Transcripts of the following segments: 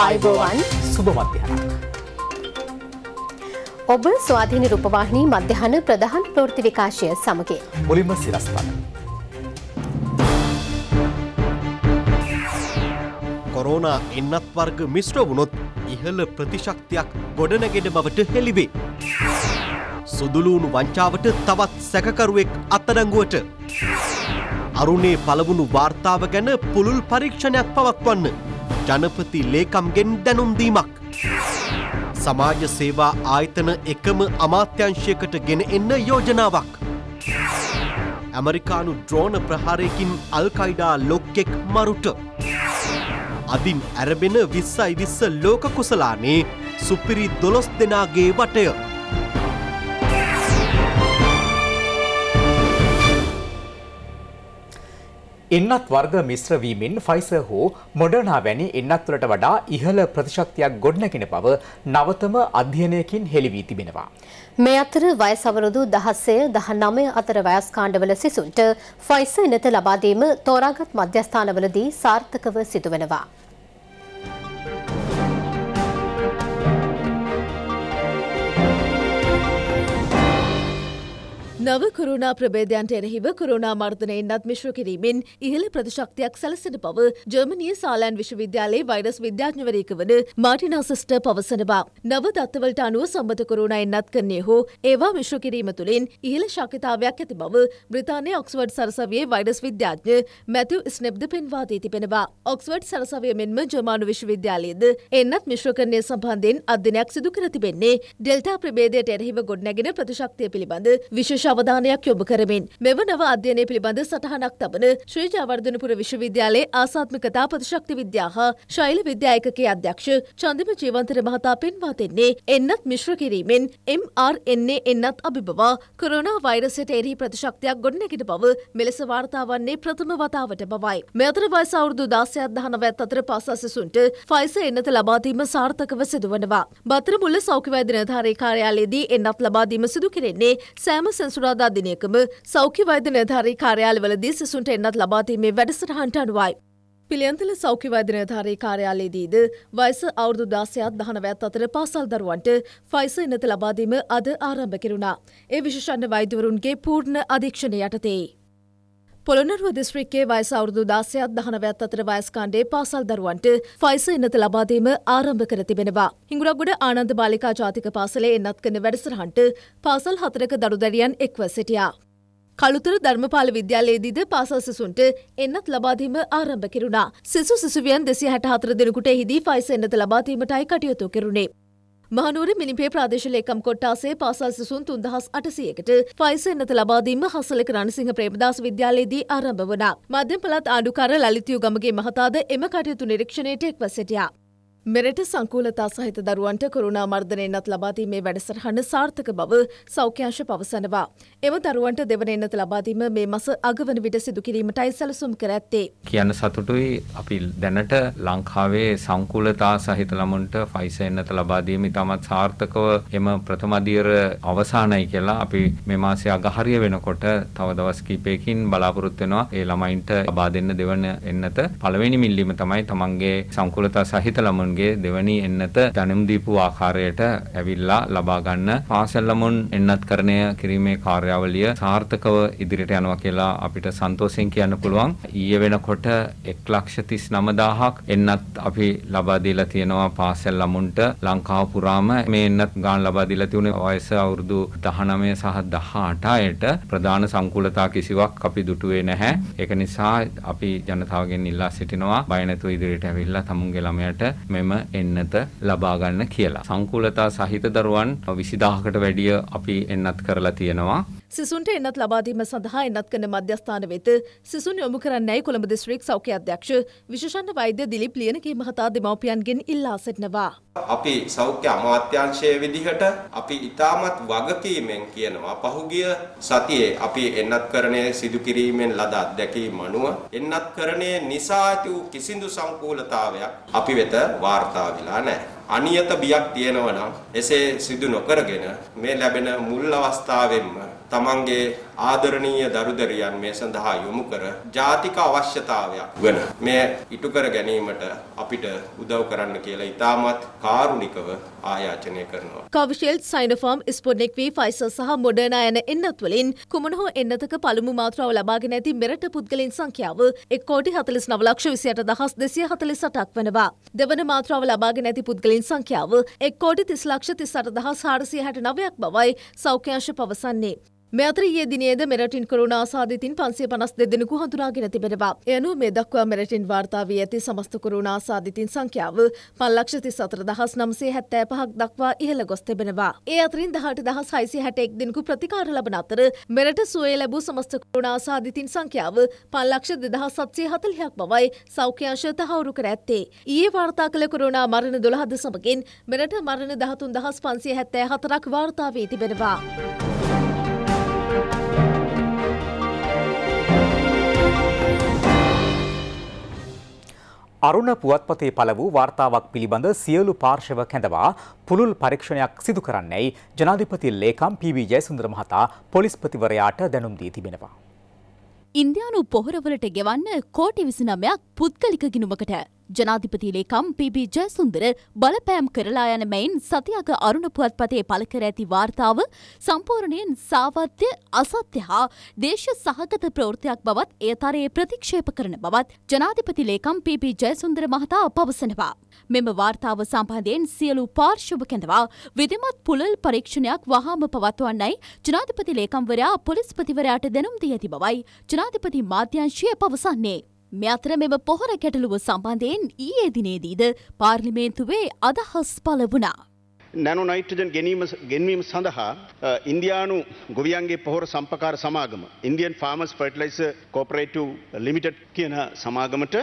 ආයුබෝවන් සුබ මධ්‍යහනක් ඔබ ස්වාධීන රූපවාහිනී මධ්‍යහන ප්‍රධාන ප්‍රවෘත්ති විකාශය සමගින් මුලින්ම සිරස්පන කොරෝනා එන්නත් වර්ග මිශ්‍ර වුණොත් ඉහළ ප්‍රතිශක්තියක් ගොඩනගෙන බවට හෙළිවේ. සුදුලූුණු වංචාවට තවත් සැකකරුවෙක් අත්තරැංගුවට. අරුණේ පළවුණු වාර්තාව ගැන පුළුල් පරීක්ෂණයක් පවත්වන්න. ජනපති ලේකම්ගෙන් දැනුම්දීමක්. සමාජ සේවා ආයතන එකම අමාත්‍යංශයකට ගෙන එන්න යෝජනාවක්. ඇමරිකානු ද්‍රෝණ ප්‍රහාරයකින් අල්කයිඩා ලොක්කෙක් මරුට. අදින් ඇරබෙන විස්සයි විස්ස ලෝක කුසලානේ සුපිරි දොළොස් දෙනාගේ වටය. එන්නත් වර්ග මිශ්‍රවීමෙන් ෆයිසර් හෝ මොඩර්නා වැනි එන්නත් වලට වඩා ඉහළ ප්‍රතිශක්තියක් ගොඩනැගෙන බව නවතම අධ්‍යයනයකින් හෙළි වී තිබෙනවා. මේ අතර වයස් අවුරුදු 16 19 අතර වයස් කාණ්ඩවල සිසුන්ට ෆයිසර් එනත ලබා දීම තෝරාගත් මධ්‍යස්ථානවලදී සාර්ථකව සිදුවෙනවා. නව කොරුණා ප්‍රබේදයන්ට එරෙහිව කොරුණා මර්ධනයෙන්න්නත් මිශ්‍ර කිරීමෙන් ඉහළ ප්‍රතිශක්තියක් සැලසෙන බව ජර්මනිය සාලෑන් විශ්වවිද්‍යාලයේ වෛරස් විද්‍යාඥවරයක වන මාටිනාසස්ට පවසනවා. නව දත්තවලට අනුව සම්බත කොරුණා එන්නත් කන්නේ හෝ ඒවා මිශ්‍ර කිරීම තුළින් ඉහළ ශක්‍යතාවයක් ඇති බව බ්‍රතානය ඔක්ස්වර්ඩ් සරසවයේ වෛඩස් විද්‍යාඥ මැතිව් ස්නෙබ්ද පෙන්වාදී තිබෙනවා. ඔක්ස්වර්ඩ් සරසවය මෙන්ම ජර්මානු විශ්වවිද්‍යාලයේද එන්නත් මිශ්‍රකරණය සම්බන්ධයෙන් අධ්‍යනයක් සිදු කර තිබෙන්නේ ඩෙල්ටා ප්‍රබේදයට එරෙහිව ගොඩනැගෙන ප්‍රතිශක්තිය පිළිබඳ විශේෂ අවධානයක් යොමු කරමින් මෙම නව අධ්‍යයනය පිළිබඳ සටහනක් තබන ශ්‍රී ජයවර්ධනපුර විශ්වවිද්‍යාලයේ ආසාත්මකතා ප්‍රතිශක්ති විද්‍යා හා ශෛල විද්‍යා ඒකකයේ අධ්‍යක්ෂ චන්දිම ජීවන්තර මහතා පෙන්වා දෙන්නේ එන්නත් මිශ්‍ර කිරීමෙන් mRNA එන්නත් අභිබවා කොරෝනා වෛරසයට එරෙහි ප්‍රතිශක්තියක් ගොඩනැගෙන බව මෙලෙස වාර්තා වන්නේ ප්‍රථම වතාවට බවයි. මේ අතර වයස අවුරුදු 16ත් 19ත් අතර පාසල් සිසුන්ට ෆයිසර් එන්නත ලබා දීම සාර්ථකව සිදුවනවා. බතරමුල්ල සෞඛ්‍ය වෛද්‍ය නිලධාරී කාර්යාලයේදී එන්නත් ලබා දීම සිදු කෙරෙන්නේ සෑම සෙන්සර් සෙනසුරාදා දිනයකම සෞඛ්‍ය වෛද්‍ය නිලධාරී කාර්යාලවලදී සිසුන්ට එන්නත් ලබා දීමේ වැඩසටහනට අනුවයි. පිළියන්තල සෞඛ්‍ය වෛද්‍ය නිලධාරී කාර්යාලයේදීද වයස අවුරුදු 16ත් 19ත් අතර පාසල් දරුවන්ට ෆයිස එන්නත ලබා දීම අද ආරම්භ කෙරුණා. ඒ විශේෂඥ වෛද්‍යවරුන්ගේ පූර්ණ අධීක්ෂණය යටතේ පොළොනරුව දිස්ත්‍රික්කේ වයස අවුරුදු 16ත් 19ත් අතර වයස් කාණ්ඩයේ පාසල් දරුවන්ට ෆයිස එන්නත ලබා දීම ආරම්භ කර තිබෙනවා. හිඟුරක්ගොඩ ආනන්ද බාලිකා ජාතික පාසලේ එන්නත් කරන වැඩසටහනට පාසල් හතරක දරු දැරියන් එක්ව සිටියා. කළුතර ධර්මපාල විද්‍යාලයේදීද පාසල් සිසුන්ට එන්නත් ලබාදීම ආරම්භ කෙරුණා. සිසු සිසුවියන් දෙසිය හැට හතර දෙනෙකුට එහිදී ෆයිස එන්නත ලබාදීමටයි කටයුතු කෙරුණේ. මහනුවර මිනිපේ ප්‍රාදේශලේකම් කොට්ටාසේ පාසල් සිසුන් තුන්දහස් අටසියකට ෆයිස එන්නත ලබාදීම හසලක රණසිංහ ප්‍රේමදාස විද්‍යාලයේදී ආරම්භ වනා. මධ්‍යම පළත් ආණ්ඩුකාර ලලිතයු ගමගේ මහතාද එම කටයුතු නිරීක්ෂණයට එක්ව සිටියා. මෙරට සංකූලතා සහිත දරුවන්ට කරුණා මර්ධනයනත් ලබාදීමේ වැඩසටහන සාර්ථක බව සෞඛ්‍යංශ පවසනවා. එම දරුවන්ට දෙවන එන්නත ලබාදීම මේ මස අගවන විට සිදුකිරීමටයි සැලසුම් කර ඇත්තේ. කියන්න සතුටුයි අපි දැනට ලංකාවේ සංකූලතා සහිත ළමුන්ට ෆයිස එන්නත ලබාදීම ඉතාමත් සාර්ථකව එම ප්‍රථමදියර අවසානයි කියලා අපි මේ මාසේ අගහරිය වෙනකොට තව දවස් කීපයකින් බලාපොරොත්තු වෙනවා ඒ ළමයින්ට ලබා දෙන්න දෙවන එන්නත පළවෙනි මිල්ලීම තමයි තමන්ගේ සංකූලතා සහිත ළමුන් තමන්ගේ දෙවනි එන්නත දැනුම් දීපු ආකාරයට ඇවිල්ලා ලබා ගන්න පාසල් ළමුන් එන්නත්කරණය කිරීමේ කාර්යාවලිය සාර්ථකව ඉදිරියට යනවා කියලා අපිට සන්තෝෂයෙන් කියන්න පුළුවන්. ඊයේ වෙනකොට 139000ක් එන්නත් අපි ලබා දීලා තියෙනවා පාසල් ළමුන්ට ලංකාව පුරාම මේ එන්නත් ගාන ලබා දීලා තිබුණේ වයස අවුරුදු 19 සහ 18 යට ප්‍රධාන සංකූලතා කිසිවක් අපි දුටුවේ නැහැ. ඒක නිසා අපි ජනතාවගෙන් ඉල්ලා සිටිනවා බය නැතුව ඉදිරියට ඇවිල්ලා තමුන්ගේ ළමයට මේ මෙහෙම එන්නත ලබා ගන්න කියලා. සංකූලතා සහිත දරුවන් 20000කට වැඩිය අපි එන්නත් කරලා තියෙනවා. සිසුන්ට එන්නත් ලබාදීම සඳහා එන්නත් කන මධ්‍යස්ථාන වෙත සිසුන් යොමු කරන්නයි කොළඹ දිස්ත්‍රික් සෞඛ්‍ය අධ්‍යක්ෂ විශෂණ වෛද්‍ය දිලිප් ලියනගේ මහතා දෙමව්පියන්ගෙන් ඉල්ලා සිටිනවා. අපි සෞඛ්‍ය අමාත්‍යංශයේ විදිහට අපි ඉතාමත් වගකීමෙන් කියනවා පහුගිය සතියේ අපි එන්නත්කරණය සිදු කිරීමෙන් ලද අත්දැකීම් අනුව එන්නත්කරණය නිසා ඇති වූ කිසිදු සංකූලතාවයක් අපි වෙත වාර්තා වෙලා නැහැ. අනියත බියක් තියෙනවා නම් එසේ සිදු නොකරගෙන මේ ලැබෙන මුල් අවස්ථාවෙන්ම තමන්ගේ ආදරණීය දරුදරියන් මේ සඳහා යොමු කර ජාතික අවශ්‍යතාවයක් වන මේ ඉටු කර ගැනීමට අපිට උදව් කරන්න කියලා ඉතාමත් කාරුණිකව ආයාචනය කරනවා. කවිශීල් සයිනෆෝම් ස්පොඩ්නෙක් වී ෆයිසර් සහ මොඩර්නා යන එන්නත් වලින් කුමන හෝ එන්නතක පළමු මාත්‍රාව ලබාගෙන ඇති මෙරට පුද්ගලයන් සංඛ්‍යාව 1.49 ලක්ෂ 28248ක් වෙනවා. දෙවන මාත්‍රාව ලබාගෙන ඇති පුද්ගලයන් සංඛ්‍යාව 1.30 ලක්ෂ 38469ක් බවයි සෞඛ්‍යාංශ පවසන්නේ. මෙත්‍රයේ දිනේද මෙරටින් කරුණා සාධිතින් පන්සේ පනස් දෙදෙනෙකු හඳුනාගෙන තිබෙනවා. එයනු මේ දක්වා මෙරටින් වාර්තා වී ඇති සමස්ත කරුණා සාධිතින් සංඛ්‍යාව පල්ලක්ෂති සතර දහස් නම්සේ හැත්තෑ පහක් දක්වා ඉහළ ගොස් තිබෙනවා. ඒ අතරින් දහට දහස් හයිසි හැට එක් දෙනෙකු ප්‍රතිකාර ලබන අතර මෙරට සුවේ ලැබූ සමස්ත කරුණා සාධිතින් සංඛ්‍යාව පල්ලක්ෂ දෙදහස් සත්සේ හතලිහක් බවයි සෞඛ්‍යංශ තහවුරු කර ඇත්තේ. ඊයේ වාර්තා කළ කරුණා මරණ දොළහද සමගින් මෙරට මරණ දහතුන් දහස් පන්සිය හැත්තෑ හතරක් වාර්තා වී තිබෙනවා. අරුණ පුවත්පතේ පළ වූ වාර්තාවක් පිළිබඳ සියලු පාර්ශව කැඳවා පුළුල් පරීක්ෂණයක් සිදු කරන්නයි ජනාධිපති ලේකම් පීවී ජයසුන්දර මහතා පොලිස්පතිවරයාට දැනුම් දී තිබෙනවා. ඉන්දයානු පොහොරවලට ගෙවන්න කෝටි විසිනමයක් පුද්ගලික ගිනුමකට ජනාධිපති ලේකම් පීබී ජයසුන්දර බලපෑම් කරලා යන මෙයින් සතියක අරුණ පුවත්පතේ පළ කර ඇති වාර්තාව සම්පූර්ණයෙන් සාවත්‍ය අසත්‍ය හා දේශ සහගත ප්‍රවෘත්තියක් බවත් එය තරයේ ප්‍රතික්ෂේප කරන බවත් ජනාධිපති ලේකම් පීබී ජයසුන්දර මහතා පවසනවා. මෙම වාර්තාව සම්බන්ධයෙන් සියලු පාර්ශ්ව කැඳවා විධමත් පුළල් පරීක්ෂණයක් වහාම පවත්වන්නයි ජනාධිපති ලේකම්වරයා පොලිස්පතිවරයාට දැනුම් දී ඇති බවයි ජනාධිපති මාධ්‍යංශය පවසන්නේ. මේ අතර මෙම පොහොර ගැටලුව සම්බන්ධයෙන් ඊයේ දිනේදීද පාර්ලිමේන්තුවේ අදහස් පළ වුණා. නැනු නයිට්‍රජන් ගැනීම ගෙන්වීම සඳහා ඉන්දයානු ගොවියන්ගේ පොහොර සම්පකාර සමාගම ඉන්දියන් ෆාමස් ෆර්ටලයිස කෝපරේටව් ලිමිටඩ් කියන සමාගමට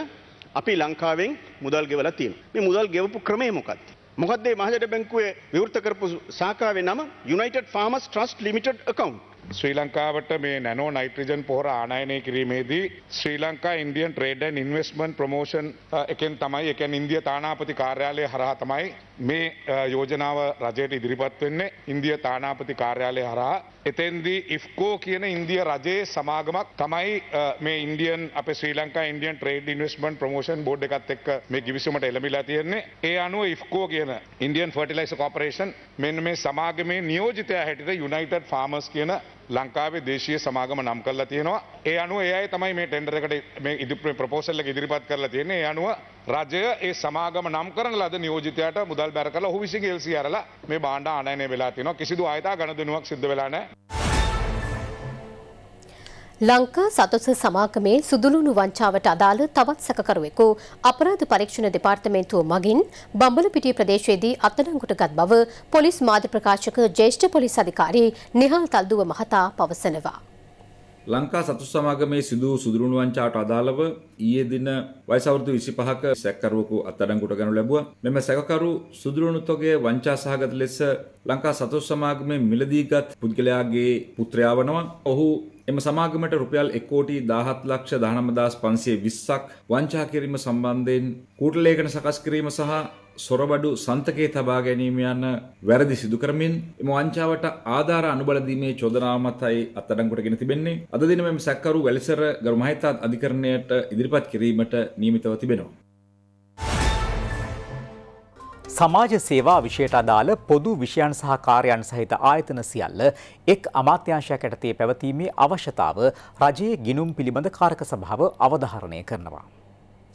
අපි ලංකාවෙන් මුදල් ගෙවල තියෙන මේ මුදල් ගෙවපු ක්‍රමේ මොකක්ද. මොකක්දේ මහජට බැංකුවේ විවෘත කරපු සාකාවේ නම යුනයිට ෆාමස් ට්‍රස්ට ලිමිටඩ් කකවන්් ශ්‍රී ලංකාවට මේ නැනෝ නයිට්‍රජන් පොහොර ආනයනය කිරීමේදී Sri Lanka Indian trade investment promotion එකෙන් තමයි එක ඉන්දිය තානාපති කාර්යාලය හරහා තමයි මේ යෝජනාව රජයට ඉදිරිපත් වෙන්නේ ඉන්දිය තානාපති කාර්යාලය හරහා එතෙන්දී ඉෆ්කෝ කියන ඉන්දිය රජයේ සමාගමක් තමයි මේ ඉන්දියන් අප Sri Lanka Indian trade investment promotion board එකත් එක්ක මේ ගිවිසුමට එළඹිලා තියෙන්නේ ඒ අනුව ඉෆ්කෝ කියන ඉන්දියන් ෆර්ටිලයිස කොපරේෂන් මෙන්න මේ සමාගමේ නියෝජිතයා හැටියට යුනයිටඩ් ෆාමර්ස් කියන ලංකාවේ දේශය සමාගම නම් කරලා තියෙනවා ඒ අනුව ඒයි තමයි මේ ටෙන්ඩරකට මේ ඉදිපේ ප්‍රපෝසල්ල ඉදිරිපත් කරලා තියෙන්නේ අනුව රජය ඒ සමාගම නම් කරන ලද නියෝජතයට මුදල් බැර කලා හු විසි ගෙල්සි අරලා මේ බාණ්ඩ අනය වෙලා තින කිසිදු අයතා ගණදනුවක් සිද්ධ වෙලානෑ. ලංකා සතොස සමාගමේ සුදුලුණු වංචාවට අදාළ තවත් සැකකරුවෙකු අපරාධ පරීක්ෂණ දෙපාර්තමේන්තුව මගින් බම්බලපිටිය ප්‍රදේශයේදී අත්අඩංගුට ගත් බව පොලිස් මාධ්‍ය ප්‍රකාශක ජ්‍යෙෂ්ඨ පොලිස් අධිකාරී නිහාල් තල්දුව මහතා පවසනවා. ලංකා සතු සමාගමේ සිදු සුදුරුණු වංචාවට අදාළව ඊයේ දින වයස අවුරුදු 25ක සැකකරුවෙකු අත්අඩංගුවට ගනු ලැබුවා. මෙම සැකකරු සුදුරුණු තොගේ වංචා සහගත ලෙස ලංකා සතු සමාගමේ මිලදීගත් පුද්ගලයාගේ පුත්‍රයා වනවා. ඔහු එම සමාගමට රුපියල් 1 කෝටි 17 ලක්ෂ 19520ක් වංචා කිරීම සම්බන්ධයෙන් කූටලේඛන සකස් කිරීම සහ සොරබඩු සන්තකයේ තබා ගැනීම යන වැරදි සිදු කරමින් එම වංචාවට ආධාර අනුබලදීමේ චෝදනාවමතයි අත්අඩංගුවටගෙන තිබෙන්නේ. අද දින මෙම සැකකරු වැලිසර ගරු මහේතාත් අධිකරණයට ඉදිරිපත් කිරීමට නියමිතව තිබෙනවා. සමාජ සේවා විෂයට අදාළ පොදු විෂයන් සහ කාර්යයන් සහිත ආයතන සියල්ල එක් අමාත්‍යංශයක් යටතේ පැවතීමේ අවශ්‍යතාව රජයේ ගිණුම් පිළිබඳ කාරක සභාව අවධාරණය කරනවා.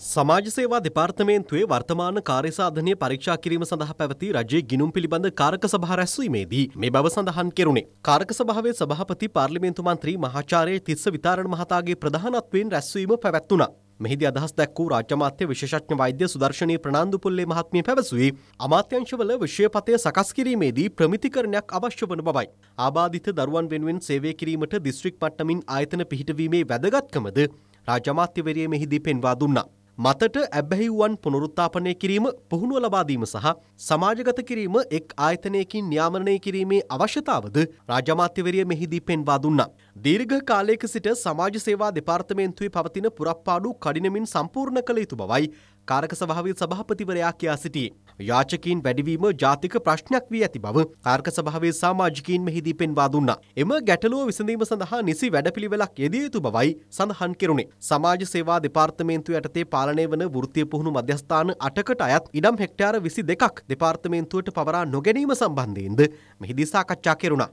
සමාජ සේවා දෙපාර්තමේන්තුවේ වර්තමාන කාර්යසාධනය පරීක්ෂා කිරීම සඳහා පැවති රජයේ ගිනුම් පිළිබඳ කාරක සභා රැස්වීමේදී මේ බව සඳහන් කෙරුණේ. කාරක සභාවේ සභාපති පාර්ලිමේන්තු මන්ත්‍රී මහාචාර්ය තිස්ස විතාරණ මහතාගේ ප්‍රධානත්වයෙන් රැස්වීම පැවැත්වුණා. මෙහිදී අදහස් දැක්වූ රාජ්‍ය මාත්‍ය විශේෂඥ වෛද්‍ය සුදර්ශනී ප්‍රනාන්දුපුල්ලේ මහත්මිය පැවසුවේ අමාත්‍යංශවල විෂයපතය සකස් කිරීමේදී ප්‍රමිතිකරණයක් අවශ්‍ය වන බවයි. ආබාධිත දරුවන් වෙනුවෙන් සේවය කිරීමට දිස්ත්‍රික් මට්ටමින් ආයතන පිහිටවීමේ වැදගත්කමද රාජ්‍යමාත්‍යවරිය මෙහිදී පෙන්වා දුන්නා. මතට ඇබ්බැහිවුවන් පුනරුත්ථාපනය කිරීම පුහුණුව ලබා දීම සහ සමාජගත කිරීම එක් ආයතනයකින් නියාමනය කිරීමේ අවශ්‍යතාවද රාජ්‍ය අමාත්‍යවරිය මෙහිදී පෙන්වා දුන්නා. දීර්ඝ කාලයක සිට සමාජ සේවා දෙපාර්තමේන්තුවේ පවතින පුරප්පාඩු කඩිනමින් සම්පූර්ණ කළ යුතු බවයි කාරක සභාවේ සභාපතිවරයා කියා සිටියේ. යාචකීන් වැඩිවීම ජාතික ප්‍රශ්නයක් වී ඇති බව කාර්ක සභාවේ සමාජිකීන් මෙහිදී පෙන්වා දුන්නා. එම ගැටලුව විසඳීම සඳහා නිසි වැඩපිළිවෙලක් යෙදිය යුතු බවයි සඳහන් කෙරුණේ. සමාජ séවා දෙපාර්තමේන්තුව යටතේ පාලනය වන වෘත්තීය පුහුණු මධ්‍යස්ථාන 8කට අයත් ඉඩම් හෙක්ටයාර 22ක් දෙපාර්තමේන්තුවට පවරා නොගැනීම සම්බන්ධයෙන්ද මෙහිදී සාකච්ඡා කෙරුණා.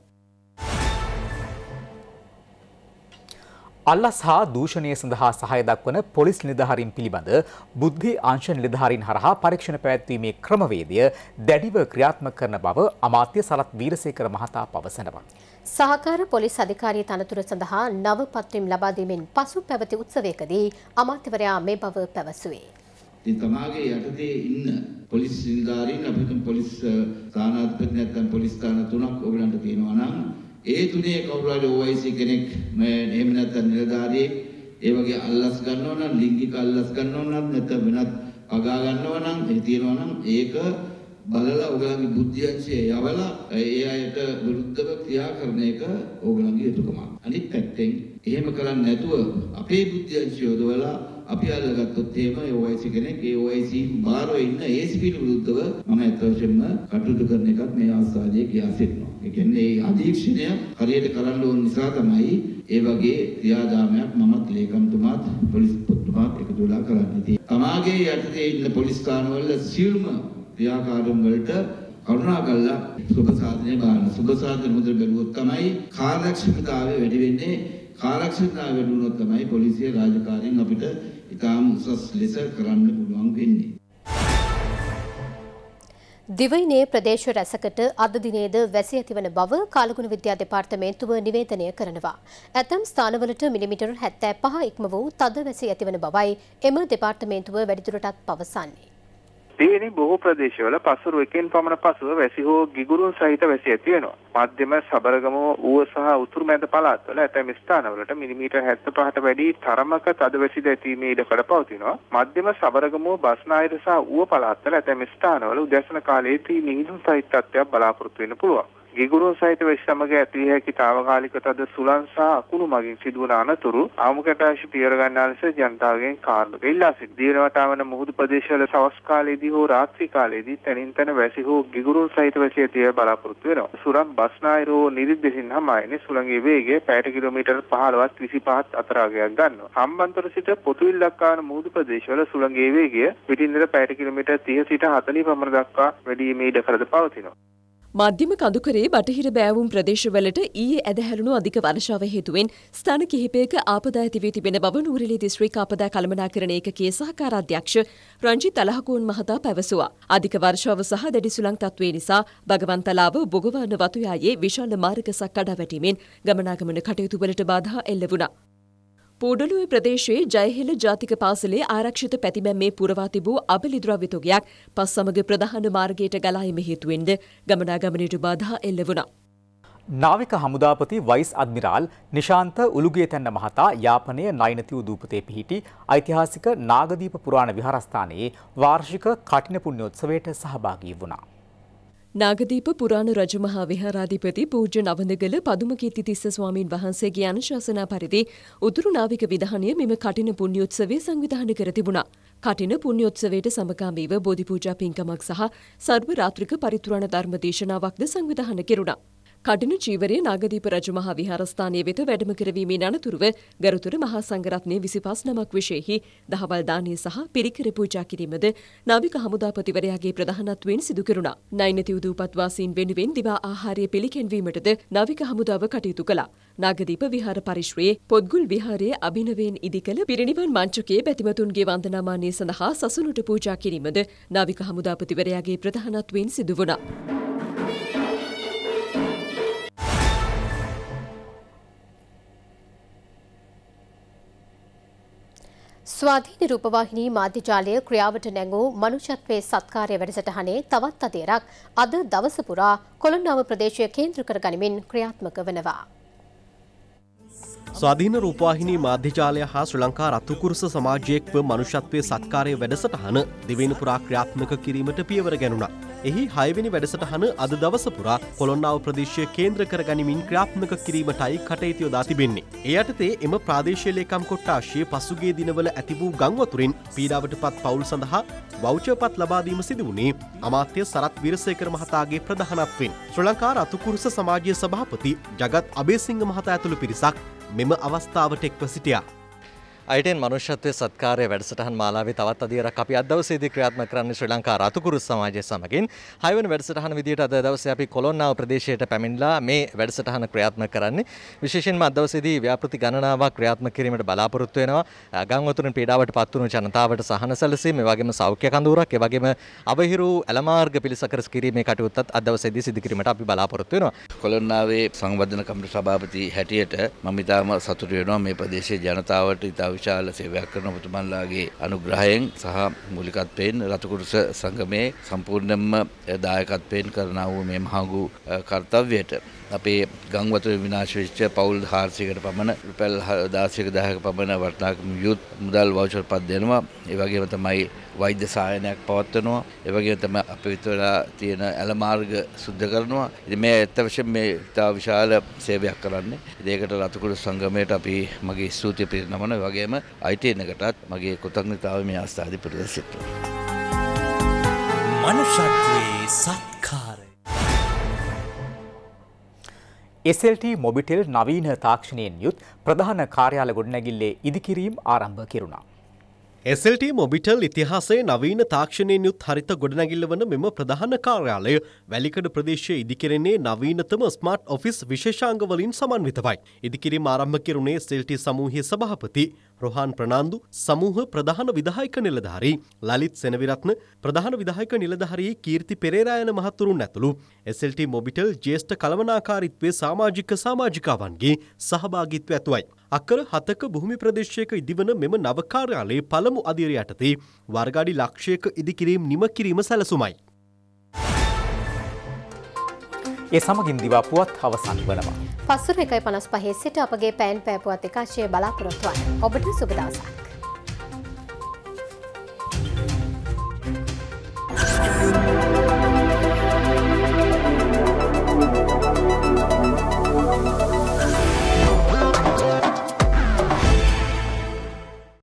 අල්ලස් හා දූෂණය සඳහා සහය දක්වන පොලිස් නිලධාරීන් පිළිබඳ බුද්ධි අංශ නිලධාරීන් හරහා පරීක්ෂණ පැවැත්වීමේ ක්‍රමවේදය දැඩිව ක්‍රියාත්මක කරන බව අමාත්‍ය සරත් වීරසේකර මහතා පවසනවා. සහකාර පොලිස් අධිකාරිය තනතුර සඳහා නව පත්වීම් ලබා දීමෙන් පසු පැවති උත්සවයකදී අමාත්‍යවරයා මේ බව පැවසුවේ. ඉතින් තමාගේ යටතේ ඉන්න පොලිස් නිලධාරීන් අපිට පොලිස් ස්ථානාධිපති නැත්නම් පොලිස් ස්ථාන තුනක් ඔයගලන්ට තියෙනවා නම් ඒ තුනේ කවුරු හරි OIC කෙනෙක් මේ එහෙම නැත්නම් නිලධාරියෙක් ඒ වගේ අල්ලස් ගන්නව නම් ලිංගික අල්ලස් ගන්නව නම් නැත්නම් වෙනත් අගා ගන්නව නම් ඒ තියනවා නම් ඒක බලලා ඔයගලගේ බුද්ධි අංශය යවලා ඒ අයට විරුද්ධව ක්‍රියා කරන එක ඔයගලගේ යුතුයකමක්. අනිත් පැත්තෙන් එහෙම කරන්නේ නැතුව අපේ බුද්ධි අංශය යොදවලා අපි අල්ලගත්තොත් එහෙම ඒ OIC කෙනෙක් ඒ OIC බාරව ඉන්න ACP විරුද්ධව මම අත්වශයෙන්ම කටයුතු කරන එකත් මේ ආස්ථානයේ කියා සිටිනවා. ඒ කියන්නේ අධීක්ෂණය හරියට කරන්න ඕන නිසා තමයි ඒ වගේ ක්‍රියාදාමයක් මමත් ලේකම්තුමාත් පොලිස්පතිතුමාත් එකතු වෙලා කරන්නේ. තමාගේ යටතේ ඉන්න පොලිස් ස්ථානවල සියලුම ක්‍රියාකාරීම් වලට කරුණාකරලා සුබ සාධනය ගන්න. සුබ සාධන මුදල් බැලුවොත් තමයි කාර්යක්ෂමතාවය වැඩි වෙන්නේ. කාර්යක්ෂමතාවය වැඩි වුණොත් තමයි පොලිසිය රාජකාරියෙන් අපිට ඉතාම උසස් ලෙස කරන්න පුළුවන් වෙන්නේ. දිවයිනේ ප්‍රදේශ රැසකට අද දිනේද වැසි ඇතිවන බව කාලගුණ විද්‍යා දෙපාර්තමේන්තුව නිවේදනය කරනවා. ඇතම් ස්ථානවලට මිලිමිටර 75 ඉක්ම වූ තද වැසි ඇතිවන බවයි එම දෙපාර්තමේන්තුව වැඩිදුරටත් පවසන්නේ. තේනි බොහෝ ප්‍රදේශවල පසුරු එකෙන් පමණ පසුව වැසි හෝ ගිගුරුන් සහිත වැසි ඇති වෙනවා. මධ්‍යම සබරගම ඌව සහ උතුරු මැද පළාත්වල ඇතැම් ස්ථානවලට මිලිමීටර් 75ට වැඩි තරමක තද වැසි දැතීමේ ඉඩකඩ පවතිනවා. මධ්‍යම සබරගම බස්නාහිර සහ ඌව පළාත්වල ඇතැම් ස්ථානවල උදැසන කාලයේ තී මිහිඳුන් සහිත තත්ත්වයක් බලාපොරොත්තු වෙන්න පුළුවන්. ගිගුරුන් සහිත වෙස් සමග ඇතිවිය හැකි తాවකාලික තද සුළං සහ අකුණු මගින් සිදුවන අනතුරු ආමුකටාශි පියවර ගන්නා ලෙස ජනතාවගෙන් කාර්මික ඉල්ලා සිටි දිනවතාවන මුහුදු ප්‍රදේශවල සවස් කාලයේදී හෝ රාත්‍රී කාලයේදී තනින් තන වැසි හෝ ගිගුරුන් සහිත වැසිය තිය බලාපොරොත්තු වෙනවා. සුරම් බස්නායර හෝ නිරිද්දසින් හමායනේ සුළඟේ වේගය 5 කිලෝමීටර් 15ත් 25ත් අතර අගයක් ගන්නවා. හම්බන්තොට සිට පොතුවිල් දක්වාන මුහුදු ප්‍රදේශවල සුළඟේ වේගය පිටින්දර 5 කිලෝමීටර් 30 සිට 40 පමණ දක්වා වැඩි වීමේ ඉඩ කරද පවතිනවා. මධ්‍යම කඳුකරේ බටහිර බෑවුම් ප්‍රදේශවලට ඊයේ ඇදහැරුණු අධික වර්ෂාව හේතුවෙන් ස්ථාන කිහිපයක ආපදා ඇතිවී තිබෙන බව නුවරඑළිය දිස්ත්‍රික් ආපදා කළමනාකරණ ඒකකයේ සහකාරාධ්‍යක්ෂ රංජිත් අලහකෝන් මහතා පැවසුවා. අධික වර්ෂාව සහ දැඩි සුළං තත්ත්වය නිසා භගවන්තලාව බොගවන වතුයායේ විශාල මාර්ග සක් කඩා වැටීමෙන් ගමනාගමන කටයුතුවලට බාධා එල්ල වුණා. පූඩලුවේ ප්‍රදේශයේ ජයහෙල ජාතික පාසලේ ආරක්ෂිත පැතිබැම්මේ පුරවා තිබූ අබලිද්‍රව්‍ය තොගයක් පස් සමග ප්‍රධාන මාර්ගයට ගලායීම හේතුවෙන්ද ගමනාගමනයට බාධා එල්ල වුණා. නාවික හමුදාපති vice admiral Nishantha Ulugetenne මහතා යාපනය නයිනතිවූ දූපතේ පිහිටි ඓතිහාසික නාගදීප පුරාණ විහාරස්ථානයේ වාර්ෂික කටින පුුණ්‍යොත්සවයට සහභාගී වුණා. නාගදීප පුරාණ රජමහා විහාරාධිපති පූජ්‍ය නවඳගල පදුමකීති තිස්ස ස්වාමීන් වහන්සේගේ අනුශාසනා පරිදි උතුරු නාවික විධානය මෙම කටින පුණ්‍යෝත්සවය සංවිධානය කර තිබුණා. කටින පුණ්‍යෝත්සවයට සමකාමීව බෝධි පූජා පින්කමක් සහ සර්ව රාත්‍රික පරිතුරණ ධර්ම දේශනාවක්ද සංවිධානය කෙරුණා. කඩිනු චීවරය නාගදීප රජමහා විහාරස්ථානය වෙත වැඩම කරවීමෙන් අනතුරුව ගරුතුර මහා සංඝරත්නය විසිපස් නමක් විශේෂෙහි දහවල් දානය සහ පිරිකර පූජා කිරීමද නාවික හමුදාපතිවරයාගේ ප්‍රධානත්වයෙන් සිදු කෙරුණා. නයිනති උදූපත්වාසීන් වෙනුවෙන් දිවා ආහාරය පිළිකැන්වීමටද නාවික හමුදාව කටයුතු කළා. නාගදීප විහාර පරිශ්‍රයේ පොත්ගුල් විහාරයේ අභිනවයෙන් ඉදිකළ පිරිනිවන් මංචකයේ බැතිමතුන්ගේ වන්දනාමානය සඳහා සසුනට පූජා කිරීමද නාවික හමුදාපතිවරයාගේ ප්‍රධානත්වයෙන් සිදු වුණා. ස්වාධීන රූපවාහිනී මාධ්‍යජාලය ක්‍රියාවට නැඟූ මනුෂත්වයේ සත්කාරය වැඩසටහනේ තවත් අතේරක් අද දවස පුරා කොළොන්නාව ප්‍රදේශය කේන්ද්‍ර කර ගනිමින් ක්‍රියාත්මක වෙනවා. ස්වාධීන රූපවාහිනී මාධ්‍යජාලය හා ශ්‍රී ලංකා රත්තුකුරුස සමාජයේක්ව මනුෂත්වයේ සත්කාරය වැඩසටහන දෙවෙනි පුරා ක්‍රියාත්මක කිරීමට පියවර ගැනුණා. එහි හයවෙනි වැඩසටහන අද දවසපුරා කොළොන්නාව ප්‍රදේශය කේන්ද්‍ර කරගනිමින් ක්‍රාත්මක කිරීමටයි කටයුතු යොදා තිබෙන්නේ. ඒ යටතේ එම ප්‍රාදේශීය ලේකම් කොට්ටාශය පසුගිය දිනවල ඇති වූ ගංවතුරින් පීඩාවට පත් පවුල් සඳහා වෞචපත් ලබාදීම සිදු වුණේ අමාත්‍ය සරත් විරසේකර මහතාගේ ප්‍රධානත්වෙන්. ශ්‍රී ලංකා රතුකුරුස සමාජය සභාපති ජගත් අබේසිංහ මහතා ඇතුළු පිරිසක් මෙම අවස්ථාවට එක්ව සිටියා. අයටෙන් මනුෂ්‍යත්වය සත්කාරය වැඩසටහන් මාලාවේ තවත් අදියරක් අපි අද දවසේදී ක්‍රියාත්මක කරන්නේ ශ්‍රී ලංකා රතුකුරු සමාජය සමගින් හයවන වැඩසටහන විදියට අද දවසේ අපි කොළොන්නාව ප්‍රදේශයට පැමිණලා මේ වැඩසටහන ක්‍රියාත්මක කරන්නේ විශේෂයෙන්ම අද දවසේදී ව්‍යාපෘති ගණනාවක් ක්‍රියාත්මක කිරීමට බලාපොරොත්තු වෙනවා ගම් වතුරෙන් පීඩාවට පත් වුණු ජනතාවට සහන සැලසීම ඒ වගේම සෞඛ්‍ය කඳවුරක් ඒ වගේම අවහිරු ඇලමාර්ග පිළිසකරස් කිරීමේ කටයුත්තත් අද දවසේදී සිදු කිරීමට අපි බලාපොරොත්තු වෙනවා කොළොන්නාවේ සංවර්ධන කමිටු සභාපති හැටියට මම ඉතාම සතුටු වෙනවා මේ ප්‍රදේශයේ ජනතාවට ඉතාම විශාල සේවයක් කරන ඔබතුමන්ලාගේ අනුග්‍රහයෙන් සහ මූලිකත්වයෙන් රතුකුරුස සංගමයේ සම්පූර්ණයෙන්ම දායකත්වයෙන් කරනා වූ මේ මහඟු කර්තව්‍යයට අපේ ගංවතුර විනාශවෙච්ච පවුල් හාර්සිකට පමණ රුපැල් දාසික දාහක පමණ වටනාකම යුත් මුදල් වෞෂර් පත් දෙනවා ඒවගේම තමයි වෛද්‍ය සායනයක් පවත්වනවා ඒවගේ තම අප විතුලා තියෙන ඇලමාර්ග සුද්ධ කරනවා ඉති මේ ඇත්ත වශයෙන් මේ ඉතා විශාල සේවයක් කරන්නේ ඒකට රතුකුරු සංගමයට අපි මගේ ස්තුතිය පිරිනමන වගේ වගේම අයිටයනකටත් මගේ කොතක්නතාව මේ අස්ථාධි ප්‍රදශිත්ව. මනුෂත්වයේ සත්කාරය. SLT මොබිටෙල් නවීන තාක්ෂණයෙන් යුත් ප්‍රධාන කාර්යාල ගොඩනැගිල්ලේ ඉදිකිරීම් ආරම්භ කෙරුණා. SLT මොබිටල් ඉතිහාසේ නවීන තාක්ෂණයෙන් යුත් හරිත ගොඩනැගිල්ල වන මෙම ප්‍රධාන කාර්යාලය වැලිකඩ ප්‍රදේශයේ ඉදිකෙරෙන්නේ නවීනතම ස්මාර්ට් ඔෆිස් විශේෂාංගවලින් සමන්විතවයි. ඉදිකිරීම ආරම්භ කෙරුණේ SLT සමූහයේ සභාපති රොහාන් ප්‍රනාන්දු සමූහ ප්‍රධාන විධායක නිලධාරී ලලිත් සෙනවිරත්න ප්‍රධාන විධායක නිලධාරී කීර්ති පෙරේරා යන මහත්තුරුන් ඇතුළු SLT මොබිටල් ජ්‍යෙෂ්ඨ කලවනාකාරීත්වයේ සමාජික සමාජිකාවන්ගේ සහභාගීත්වය ඇතුවයි. අකර හතක භූමි ප්‍රදේශයක ඉදිවන මෙම නව කාර්යාලයේ පළමු අදියර යටතේ වර්ගාඩි ලක්ෂයක ඉදිකිරීම නිම කිරීම සැලසුමයි. ඒ සමගින් දිවාපුවත් අවසන් වනවා. පස්සුර එකයි පනස් පහේ සිට අපගේ පෑන් පෑපුවත් එකාශය බලාපොරොත්තුවන් ඔබට සුබදවසක්.